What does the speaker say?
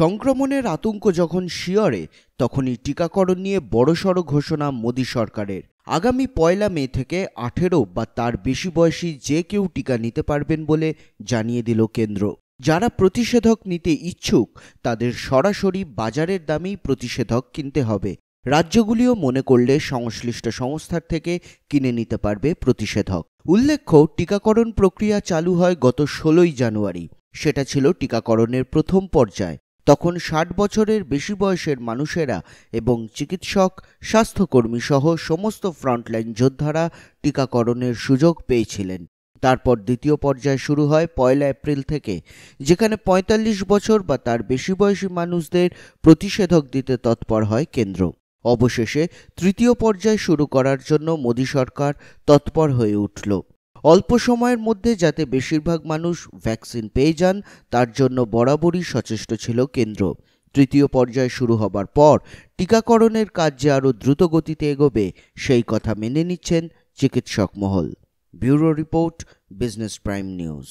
সংক্রমণের আতঙ্ক যখন শিয়রে তখনই টিকাকরণ নিয়ে বড়সড় ঘোষণা মোদী সরকারের আগামী পয়লা মে থেকে আঠেরো বা তার বেশি বয়সী যে কেউ টিকা নিতে পারবেন বলে জানিয়ে দিল কেন্দ্র যারা প্রতিষেধক নিতে ইচ্ছুক তাদের সরাসরি বাজারের দামেই প্রতিষেধক কিনতে হবে রাজ্যগুলিও মনে করলে সংশ্লিষ্ট সংস্থার থেকে কিনে নিতে পারবে প্রতিষেধক উল্লেখ্য টিকাকরণ প্রক্রিয়া চালু হয় গত ষোলোই জানুয়ারি সেটা ছিল টিকাকরণের প্রথম পর্যায় তখন ষাট বছরের বেশি বয়সের মানুষেরা এবং চিকিৎসক স্বাস্থ্যকর্মী সহ সমস্ত ফ্রন্টলাইন যোদ্ধারা টিকাকরণের সুযোগ পেয়েছিলেন তারপর দ্বিতীয় পর্যায় শুরু হয় পয়লা এপ্রিল থেকে যেখানে ৪৫ বছর বা তার বেশি বয়সী মানুষদের প্রতিষেধক দিতে তৎপর হয় কেন্দ্র অবশেষে তৃতীয় পর্যায় শুরু করার জন্য মোদী সরকার তৎপর হয়ে উঠল অল্প সময়ের মধ্যে যাতে বেশিরভাগ মানুষ ভ্যাকসিন পেয়ে যান তার জন্য বরাবরই সচেষ্ট ছিল কেন্দ্র তৃতীয় পর্যায় শুরু হবার পর টিকাকরণের কাজ যে আরও দ্রুত গতিতে এগোবে সেই কথা মেনে নিচ্ছেন চিকিৎসক মহল bureau report business prime news